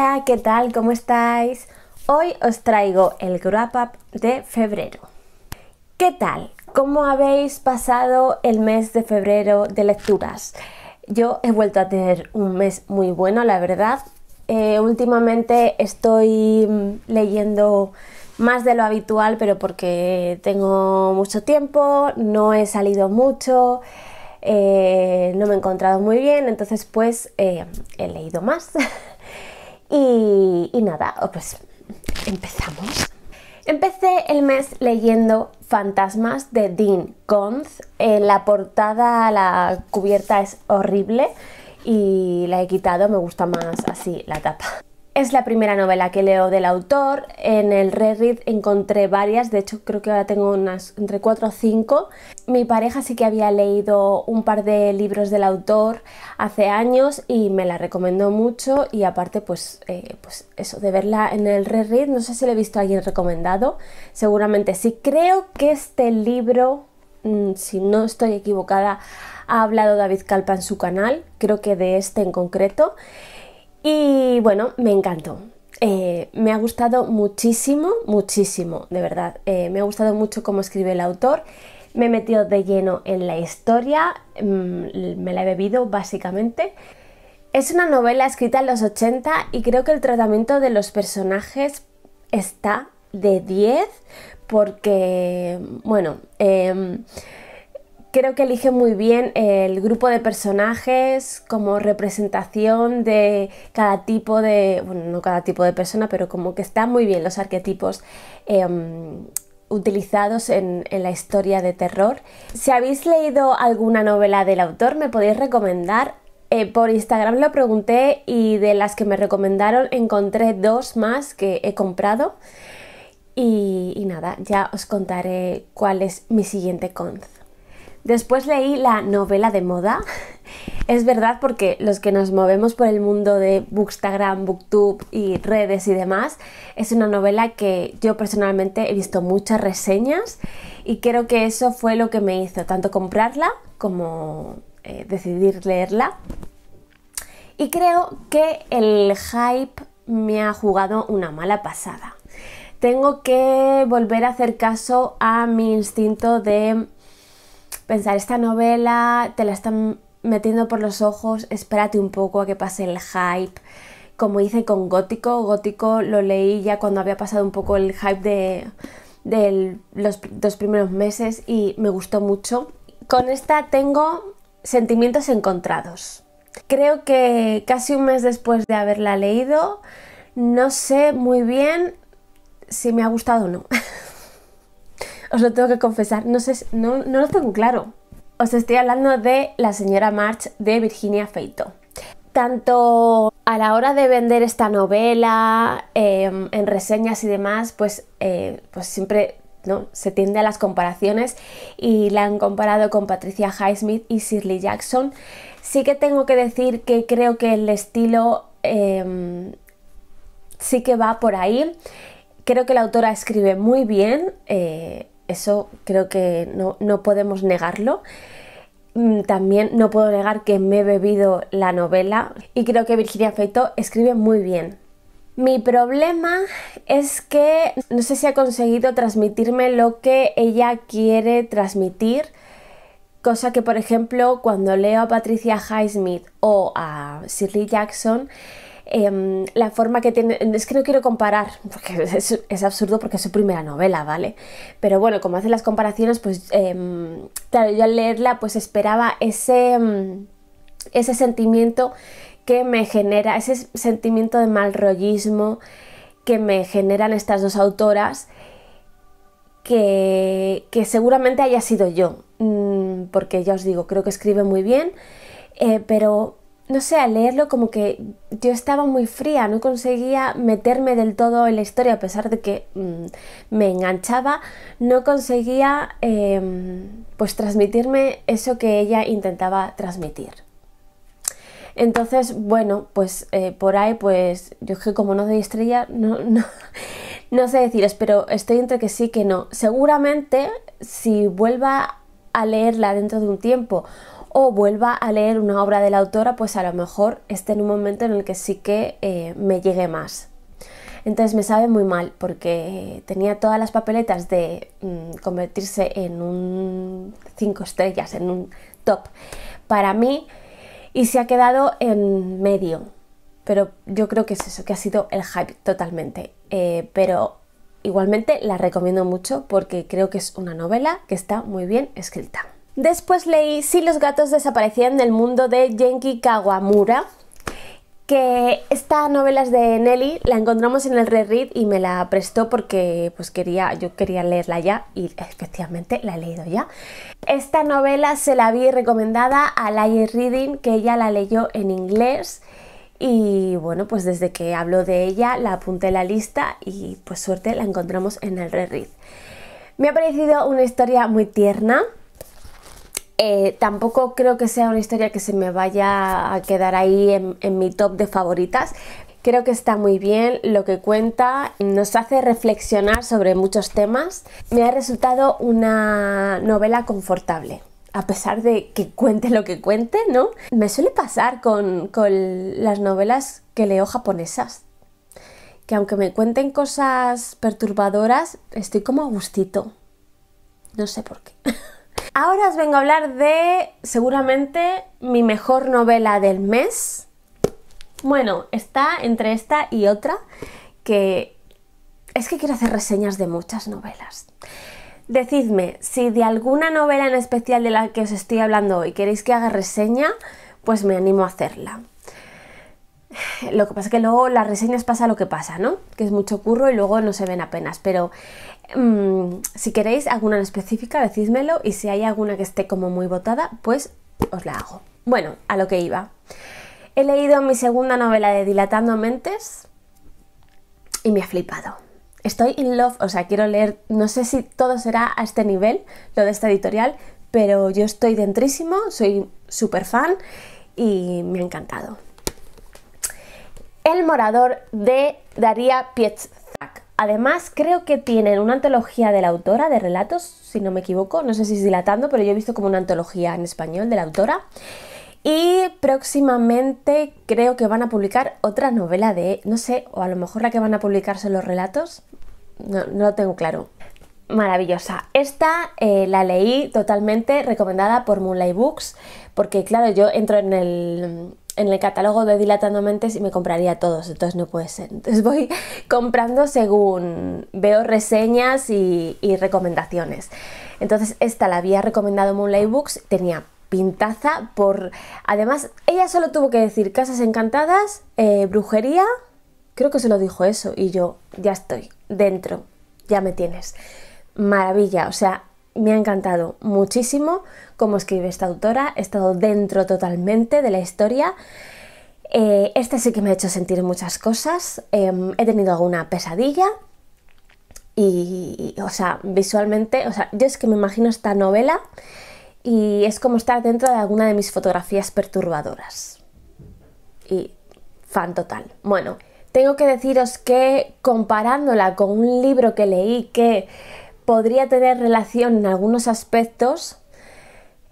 Hola, ¿qué tal? ¿Cómo estáis? Hoy os traigo el Wrap Up de febrero. ¿Qué tal? ¿Cómo habéis pasado el mes de febrero de lecturas? Yo he vuelto a tener un mes muy bueno, la verdad. Eh, últimamente estoy mm, leyendo más de lo habitual, pero porque tengo mucho tiempo, no he salido mucho, eh, no me he encontrado muy bien, entonces pues eh, he leído más. Y, nada, pues empezamos. Empecé el mes leyendo Fantasmas de Dean Gonz. Eh, la portada, la cubierta es horrible y la he quitado, me gusta más así la tapa. Es la primera novela que leo del autor. En el Reddit encontré varias, de hecho creo que ahora tengo unas entre 4 o 5. Mi pareja sí que había leído un par de libros del autor hace años y me la recomendó mucho y aparte pues, eh, pues eso de verla en el Reddit, no sé si le he visto a alguien recomendado, seguramente sí. Creo que este libro, mm, si no estoy equivocada, ha hablado David Calpa en su canal, creo que de este en concreto. Y bueno, me encantó. Eh, me ha gustado muchísimo, muchísimo, de verdad. Eh, me ha gustado mucho cómo escribe el autor. Me he metido de lleno en la historia, mm, me la he bebido básicamente. Es una novela escrita en los 80 y creo que el tratamiento de los personajes está de 10 porque, bueno, em, creo que elige muy bien el grupo de personajes como representación de cada tipo de, bueno, no cada tipo de persona, pero como que están muy bien los arquetipos em, utilizados en, la historia de terror. Si habéis leído alguna novela del autor, me podéis recomendar. Eh, por Instagram lo pregunté y de las que me recomendaron encontré dos más que he comprado. Y, y nada, ya os contaré cuál es mi siguiente concepto. Después leí la novela de moda. Es verdad porque los que nos movemos por el mundo de Bookstagram, Booktube y redes y demás, es una novela que yo personalmente he visto muchas reseñas y creo que eso fue lo que me hizo tanto comprarla como eh, decidir leerla. Y creo que el hype me ha jugado una mala pasada. Tengo que volver a hacer caso a mi instinto de pensar, esta novela te la están metiendo por los ojos, espérate un poco a que pase el hype. Como hice con Gótico, Gótico lo leí ya cuando había pasado un poco el hype de, los dos primeros meses y me gustó mucho. Con esta tengo sentimientos encontrados. Creo que casi un mes después de haberla leído, no sé muy bien si me ha gustado o no. os lo tengo que confesar, no sé, no, lo tengo claro. Os estoy hablando de la señora March de Virginia Feito. Tanto a la hora de vender esta novela, em, en reseñas y demás, pues, eh, pues siempre ¿no? se tiende a las comparaciones y la han comparado con Patricia Highsmith y Shirley Jackson. Sí que tengo que decir que creo que el estilo em, sí que va por ahí. Creo que la autora escribe muy bien, eh, eso creo que no, podemos negarlo. Mm, también no puedo negar que me he bebido la novela y creo que Virginia Feito escribe muy bien. Mi problema es que no sé si ha conseguido transmitirme lo que ella quiere transmitir, cosa que por ejemplo cuando leo a Patricia Highsmith o a Shirley Jackson Em, la forma que tiene... Es que no quiero comparar, porque es, absurdo porque es su primera novela, ¿vale? Pero bueno, como hace las comparaciones, pues em, claro, yo al leerla pues esperaba ese, em, ese sentimiento que me genera, ese sentimiento de mal rollismo que me generan estas dos autoras. Que, seguramente haya sido yo, mm, porque ya os digo, creo que escribe muy bien, eh, pero no sé, al leerlo como que yo estaba muy fría, no conseguía meterme del todo en la historia, a pesar de que mm, me enganchaba, no conseguía em, pues transmitirme eso que ella intentaba transmitir. Entonces, bueno, pues eh, por ahí, pues yo es que como no doy estrella, no, no, no sé deciros, pero estoy entre que sí que no. Seguramente si vuelva a leerla dentro de un tiempo o vuelva a leer una obra de la autora, pues a lo mejor esté en un momento en el que sí que eh, me llegue más. Entonces me sabe muy mal porque tenía todas las papeletas de mm, convertirse en un 5 estrellas, en un top para mí y se ha quedado en medio. Pero yo creo que es eso, que ha sido el hype totalmente. Eh, pero igualmente la recomiendo mucho porque creo que es una novela que está muy bien escrita. Después leí Si los gatos desaparecían del mundo de Genki Kawamura, que esta novela es de Nelly, la encontramos en el re-read y me la prestó porque pues, quería, yo quería leerla ya y efectivamente la he leído ya. Esta novela se la vi recomendada a Lai Reading que ella la leyó en inglés y bueno pues desde que habló de ella la apunté a la lista y pues suerte la encontramos en el re-read. Me ha parecido una historia muy tierna, eh, tampoco creo que sea una historia que se me vaya a quedar ahí en, mi top de favoritas, creo que está muy bien lo que cuenta, nos hace reflexionar sobre muchos temas. Me ha resultado una novela confortable. A pesar de que cuente lo que cuente, ¿no? Me suele pasar con, con las novelas que leo japonesas. Que aunque me cuenten cosas perturbadoras, estoy como a gustito. No sé por qué. Ahora os vengo a hablar de seguramente mi mejor novela del mes. Bueno, está entre esta y otra, que es que quiero hacer reseñas de muchas novelas. Decidme si de alguna novela en especial de la que os estoy hablando hoy queréis que haga reseña, pues me animo a hacerla. Lo que pasa es que luego las reseñas pasa lo que pasa, ¿no? Que es mucho curro y luego no se ven apenas. Pero Mm, si queréis alguna en específica, decídmelo y si hay alguna que esté como muy botada, pues os la hago. Bueno, a lo que iba. He leído mi segunda novela de Dilatando Mentes y me ha flipado. Estoy in love, o sea, quiero leer, no sé si todo será a este nivel, lo de esta editorial, pero yo estoy dentrísimo, soy súper fan y me ha encantado. El morador de Daría Pietz Además, creo que tienen una antología de la autora de relatos, si no me equivoco, no sé si es dilatando, pero yo he visto como una antología en español de la autora. Y próximamente creo que van a publicar otra novela de, no sé, o a lo mejor la que van a publicar son los relatos, no, lo tengo claro. Maravillosa. Esta eh, la leí totalmente recomendada por Moonlight Books, porque claro, yo entro en el en el catálogo de Dilatando Mentes y me compraría todos, entonces no puede ser. Entonces voy comprando según veo reseñas y, recomendaciones. Entonces esta la había recomendado Moonlight Books, tenía pintaza por... Además, ella solo tuvo que decir casas encantadas, eh, brujería, creo que se lo dijo eso y yo ya estoy dentro, ya me tienes. Maravilla, o sea, me ha encantado muchísimo cómo escribe esta autora, he estado dentro totalmente de la historia. Esta eh, este sí que me ha hecho sentir muchas cosas, em, he tenido alguna pesadilla y, o sea, visualmente, o sea, yo es que me imagino esta novela y es como estar dentro de alguna de mis fotografías perturbadoras. Y fan total. Bueno, tengo que deciros que comparándola con un libro que leí que podría tener relación en algunos aspectos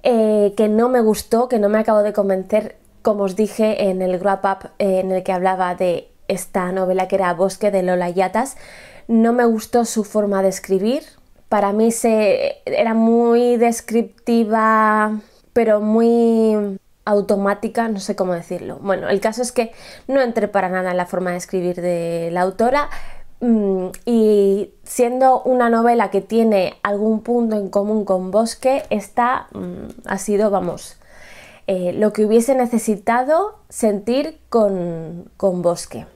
eh, que no me gustó, que no me acabo de convencer, como os dije en el wrap up eh, en el que hablaba de esta novela que era Bosque de Lola Yatas. No me gustó su forma de escribir. Para mí se, era muy descriptiva, pero muy automática, no sé cómo decirlo. Bueno, el caso es que no entré para nada en la forma de escribir de la autora, Mm, y siendo una novela que tiene algún punto en común con Bosque, esta mm, ha sido, vamos, eh, lo que hubiese necesitado sentir con, con Bosque.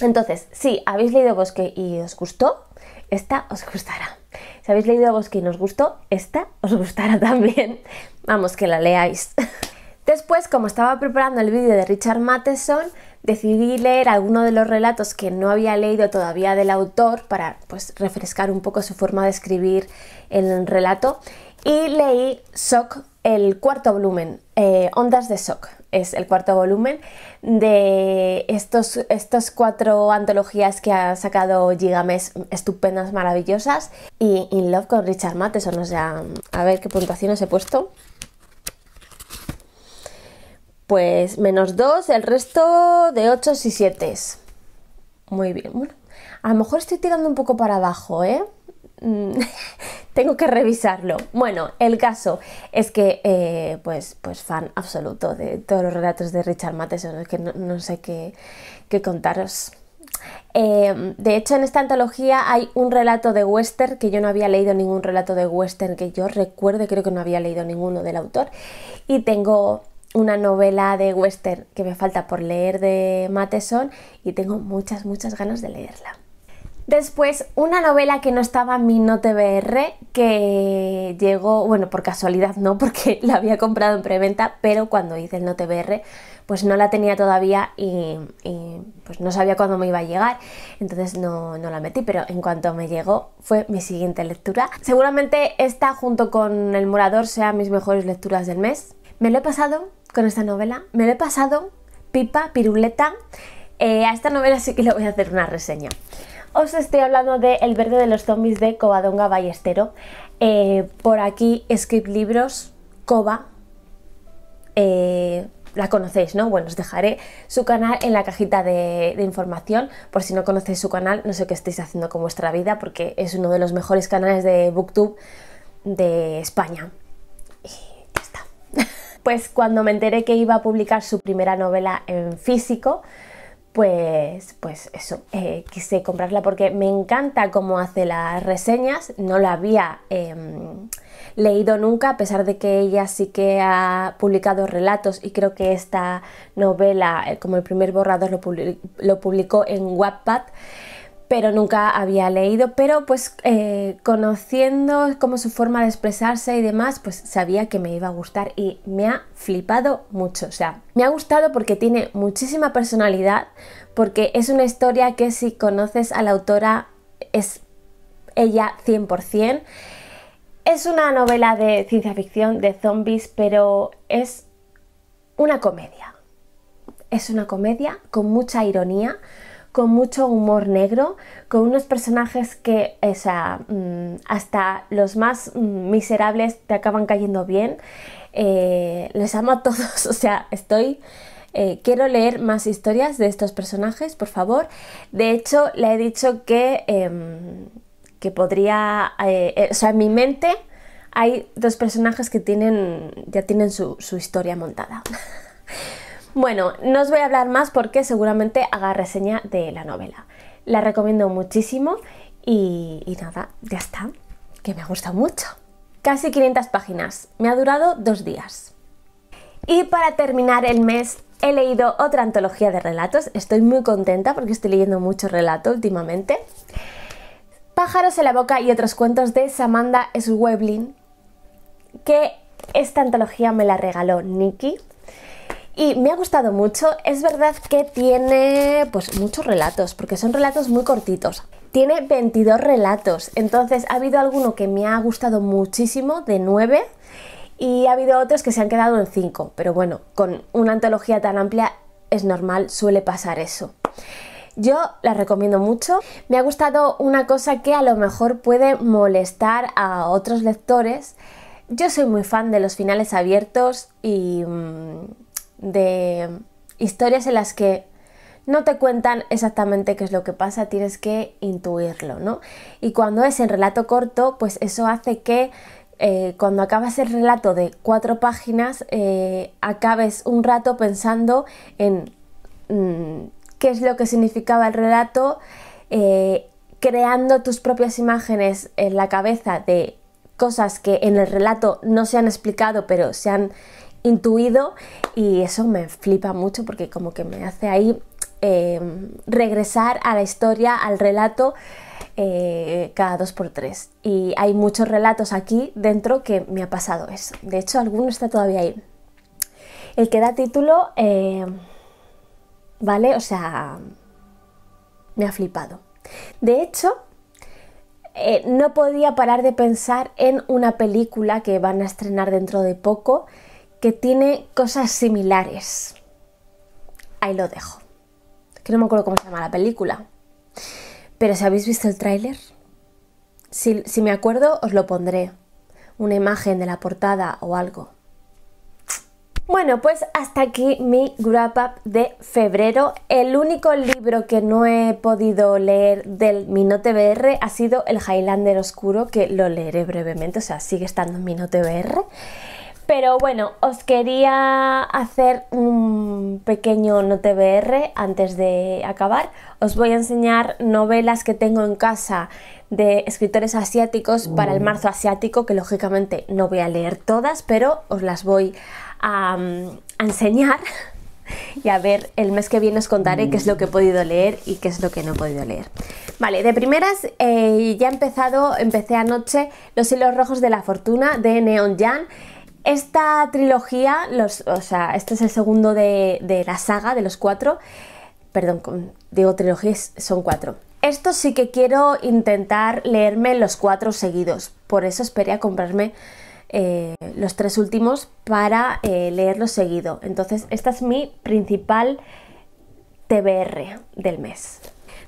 Entonces, si habéis leído Bosque y os gustó, esta os gustará. Si habéis leído Bosque y os gustó, esta os gustará también. Vamos, que la leáis. Después, como estaba preparando el vídeo de Richard Matheson, decidí leer alguno de los relatos que no había leído todavía del autor para pues, refrescar un poco su forma de escribir el relato y leí Shock, el cuarto volumen, eh, Ondas de Shock es el cuarto volumen de estos, estos cuatro antologías que ha sacado Gigamesh, estupendas, maravillosas, y In Love con Richard Matheson, o sea, a ver qué puntuaciones he puesto. Pues menos dos, el resto de ocho y es. Muy bien, bueno. A lo mejor estoy tirando un poco para abajo, ¿eh? Mm, tengo que revisarlo. Bueno, el caso es que, eh, pues, pues fan absoluto de todos los relatos de Richard Matheson, es que no, sé qué, contaros. Em, de hecho, en esta antología hay un relato de western que yo no había leído ningún relato de western que yo recuerde, creo que no había leído ninguno del autor. Y tengo una novela de western que me falta por leer de Matheson y tengo muchas, muchas ganas de leerla. Después, una novela que no estaba en mi Note que llegó, bueno, por casualidad no, porque la había comprado en preventa, pero cuando hice el Note pues no la tenía todavía y, pues no sabía cuándo me iba a llegar, entonces no, la metí, pero en cuanto me llegó fue mi siguiente lectura. Seguramente esta junto con El Morador sea mis mejores lecturas del mes. Me lo he pasado con esta novela. Me lo he pasado pipa, piruleta. Eh, a esta novela sí que le voy a hacer una reseña. Os estoy hablando de El verde de los zombies de Covadonga Ballestero. Eh, por aquí, Script Libros, Cova. Eh, la conocéis, ¿no? Bueno, os dejaré su canal en la cajita de, de, información. Por si no conocéis su canal, no sé qué estáis haciendo con vuestra vida, porque es uno de los mejores canales de Booktube de España. Y ya está. Pues cuando me enteré que iba a publicar su primera novela en físico, pues, pues eso, eh, quise comprarla porque me encanta cómo hace las reseñas, no la había em, leído nunca, a pesar de que ella sí que ha publicado relatos y creo que esta novela, eh, como el primer borrador, lo, lo publicó en Wattpad pero nunca había leído, pero pues eh, conociendo como su forma de expresarse y demás, pues sabía que me iba a gustar y me ha flipado mucho. O sea, me ha gustado porque tiene muchísima personalidad, porque es una historia que si conoces a la autora es ella 100%. Es una novela de ciencia ficción, de zombies, pero es una comedia. Es una comedia con mucha ironía con mucho humor negro, con unos personajes que, o mm, hasta los más mm, miserables te acaban cayendo bien. Eh, les amo a todos, o sea, estoy... Eh, quiero leer más historias de estos personajes, por favor. De hecho, le he dicho que, em, que podría... Eh, o sea, en mi mente hay dos personajes que tienen, ya tienen su, su historia montada. Bueno, no os voy a hablar más porque seguramente haga reseña de la novela. La recomiendo muchísimo y, nada, ya está, que me ha gustado mucho. Casi 500 páginas, me ha durado dos días. Y para terminar el mes he leído otra antología de relatos, estoy muy contenta porque estoy leyendo mucho relato últimamente. Pájaros en la boca y otros cuentos de Samantha Sweblin, que esta antología me la regaló Nikki, y me ha gustado mucho. Es verdad que tiene pues muchos relatos, porque son relatos muy cortitos. Tiene 22 relatos, entonces ha habido alguno que me ha gustado muchísimo, de 9, y ha habido otros que se han quedado en 5, pero bueno, con una antología tan amplia es normal, suele pasar eso. Yo la recomiendo mucho. Me ha gustado una cosa que a lo mejor puede molestar a otros lectores. Yo soy muy fan de los finales abiertos y... Mm, de historias en las que no te cuentan exactamente qué es lo que pasa, tienes que intuirlo, ¿no? Y cuando es en relato corto, pues eso hace que eh, cuando acabas el relato de cuatro páginas, eh, acabes un rato pensando en mm, qué es lo que significaba el relato, eh, creando tus propias imágenes en la cabeza de cosas que en el relato no se han explicado, pero se han intuido y eso me flipa mucho porque como que me hace ahí em, regresar a la historia, al relato eh, cada dos por tres. Y hay muchos relatos aquí dentro que me ha pasado eso. De hecho, alguno está todavía ahí. El que da título, eh, ¿vale? O sea, me ha flipado. De hecho, eh, no podía parar de pensar en una película que van a estrenar dentro de poco que tiene cosas similares. Ahí lo dejo. Que no me acuerdo cómo se llama la película. Pero si habéis visto el tráiler, si, me acuerdo os lo pondré. Una imagen de la portada o algo. Bueno, pues hasta aquí mi wrap up de febrero. El único libro que no he podido leer del Minote ha sido El Highlander Oscuro, que lo leeré brevemente, o sea, sigue estando en Minote BR. Pero bueno, os quería hacer un pequeño no-TBR antes de acabar. Os voy a enseñar novelas que tengo en casa de escritores asiáticos para el uh. marzo asiático, que lógicamente no voy a leer todas, pero os las voy a, mm, enseñar. Y a ver, el mes que viene os contaré qué es lo que he podido leer y qué es lo que no he podido leer. Vale, de primeras eh, ya he empezado, empecé anoche Los hilos rojos de la fortuna de Neon Jan esta trilogía, o sea, este es el segundo de, la saga, de los cuatro. Perdón, digo trilogías, son cuatro. Esto sí que quiero intentar leerme los cuatro seguidos. Por eso esperé a comprarme eh, los tres últimos para eh, leerlos seguido. Entonces, esta es mi principal TBR del mes.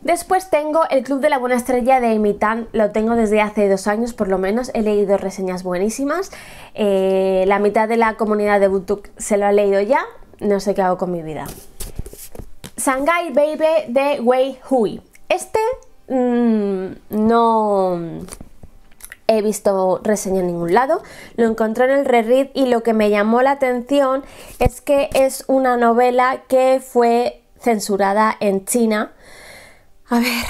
Después tengo el Club de la Buena Estrella de Imitan, lo tengo desde hace dos años por lo menos, he leído reseñas buenísimas, eh, la mitad de la comunidad de Butuk se lo ha leído ya, no sé qué hago con mi vida. Shanghai Baby de Wei Hui. Este mm, no he visto reseña en ningún lado, lo encontré en el read y lo que me llamó la atención es que es una novela que fue censurada en China a ver,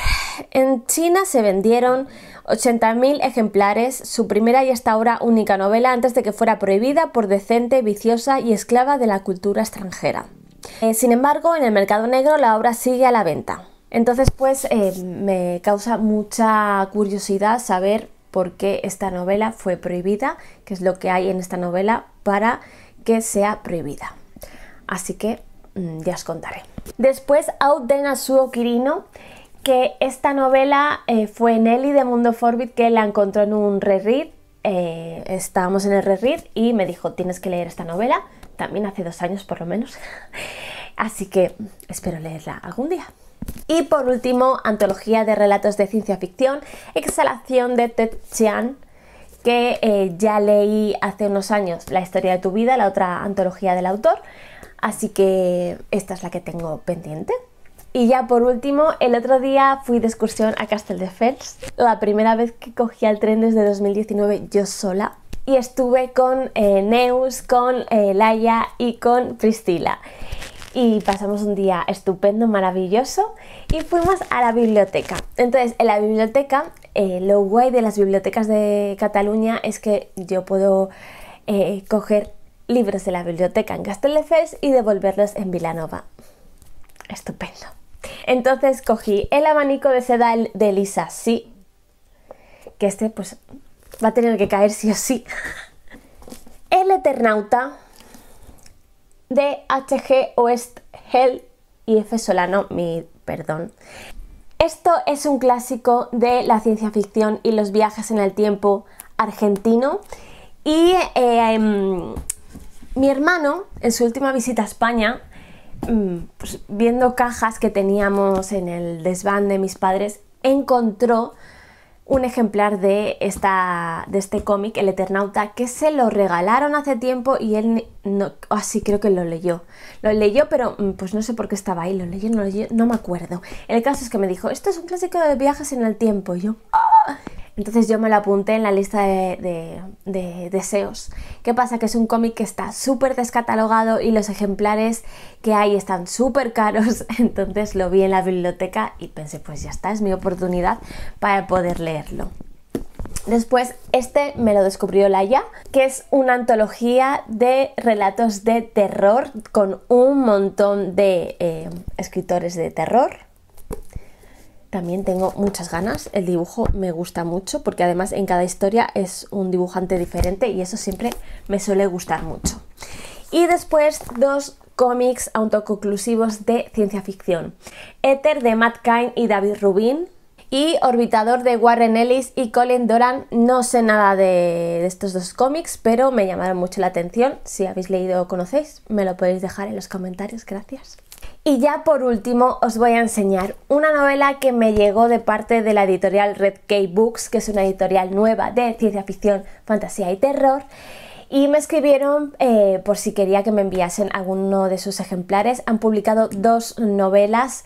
en China se vendieron 80.000 ejemplares, su primera y hasta ahora única novela antes de que fuera prohibida por decente, viciosa y esclava de la cultura extranjera. Eh, sin embargo, en el mercado negro la obra sigue a la venta. Entonces, pues eh, me causa mucha curiosidad saber por qué esta novela fue prohibida, qué es lo que hay en esta novela para que sea prohibida. Así que mm, ya os contaré. Después, Out Asuo quirino Kirino que esta novela eh, fue Nelly de Mundo Forbid que la encontró en un reread. Eh, estábamos en el reread y me dijo, tienes que leer esta novela, también hace dos años por lo menos. Así que espero leerla algún día. Y por último, antología de relatos de ciencia ficción, Exhalación de Ted que eh, ya leí hace unos años La historia de tu vida, la otra antología del autor. Así que esta es la que tengo pendiente. Y ya por último, el otro día fui de excursión a Castelldefels, la primera vez que cogí el tren desde 2019 yo sola. Y estuve con eh, Neus, con eh, Laia y con Priscila y pasamos un día estupendo, maravilloso y fuimos a la biblioteca. Entonces, en la biblioteca, eh, lo guay de las bibliotecas de Cataluña es que yo puedo coger libros de la biblioteca en Castelldefels y devolverlos en Vilanova. Estupendo. Entonces cogí el abanico de seda de Elisa, sí. Que este pues va a tener que caer sí o sí. El Eternauta de HG West, Hell y F Solano, mi perdón. Esto es un clásico de la ciencia ficción y los viajes en el tiempo argentino. Y eh, em, mi hermano, en su última visita a España, Mm, pues, viendo cajas que teníamos en el desván de mis padres, encontró un ejemplar de, esta, de este cómic, El Eternauta, que se lo regalaron hace tiempo y él, no, así ah, creo que lo leyó. Lo leyó, pero mm, pues no sé por qué estaba ahí, lo leyó, no me acuerdo. El caso es que me dijo, esto es un clásico de viajes en el tiempo. Y yo, ah", entonces yo me lo apunté en la lista de, deseos. ¿Qué pasa? Que es un cómic que está súper descatalogado y los ejemplares que hay están súper caros. Entonces lo vi en la biblioteca y pensé, pues ya está, es mi oportunidad para poder leerlo. Después, este me lo descubrió Laia, que es una antología de relatos de terror con un montón de eh, escritores de terror. También tengo muchas ganas, el dibujo me gusta mucho porque además en cada historia es un dibujante diferente y eso siempre me suele gustar mucho. Y después dos cómics autoconclusivos de ciencia ficción. Éter de Matt Cain y David Rubin, y Orbitador de Warren Ellis y Colin Doran. No sé nada de, de estos dos cómics, pero me llamaron mucho la atención. Si habéis leído o conocéis, me lo podéis dejar en los comentarios. Gracias. Y ya por último os voy a enseñar una novela que me llegó de parte de la editorial Red K Books, que es una editorial nueva de ciencia ficción, fantasía y terror. Y me escribieron eh, por si quería que me enviasen alguno de sus ejemplares. Han publicado dos novelas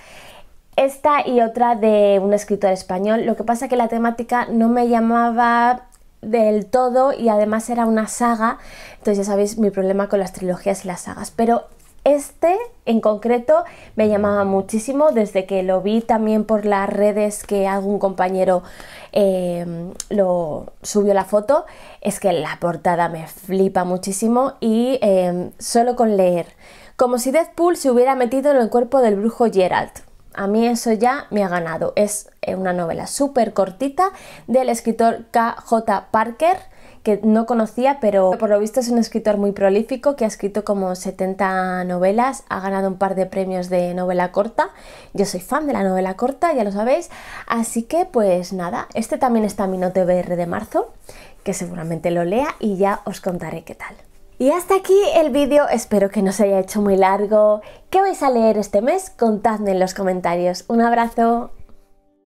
esta y otra de un escritor español. Lo que pasa que la temática no me llamaba del todo y además era una saga. Entonces ya sabéis mi problema con las trilogías y las sagas. Pero este en concreto me llamaba muchísimo desde que lo vi también por las redes que algún compañero em, lo subió la foto. Es que la portada me flipa muchísimo y em, solo con leer. Como si Deadpool se hubiera metido en el cuerpo del brujo Gerald. A mí eso ya me ha ganado. Es eh, una novela súper cortita del escritor K.J. Parker que no conocía, pero por lo visto es un escritor muy prolífico que ha escrito como 70 novelas, ha ganado un par de premios de novela corta. Yo soy fan de la novela corta, ya lo sabéis. Así que pues nada, este también está en mi BR de marzo, que seguramente lo lea y ya os contaré qué tal. Y hasta aquí el vídeo, espero que no se haya hecho muy largo. ¿Qué vais a leer este mes? Contadme en los comentarios. Un abrazo.